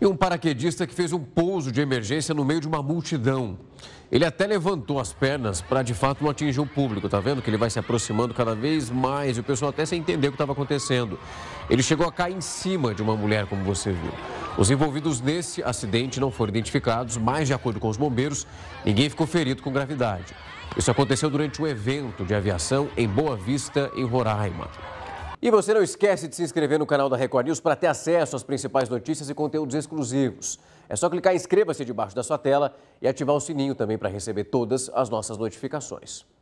E um paraquedista que fez um pouso de emergência no meio de uma multidão. Ele até levantou as pernas para de fato não atingir o público, tá vendo? Que ele vai se aproximando cada vez mais e o pessoal até sem entender o que estava acontecendo. Ele chegou a cair em cima de uma mulher, como você viu. Os envolvidos nesse acidente não foram identificados, mas de acordo com os bombeiros, ninguém ficou ferido com gravidade. Isso aconteceu durante um evento de aviação em Boa Vista, em Roraima. E você não esquece de se inscrever no canal da Record News para ter acesso às principais notícias e conteúdos exclusivos. É só clicar em inscreva-se debaixo da sua tela e ativar o sininho também para receber todas as nossas notificações.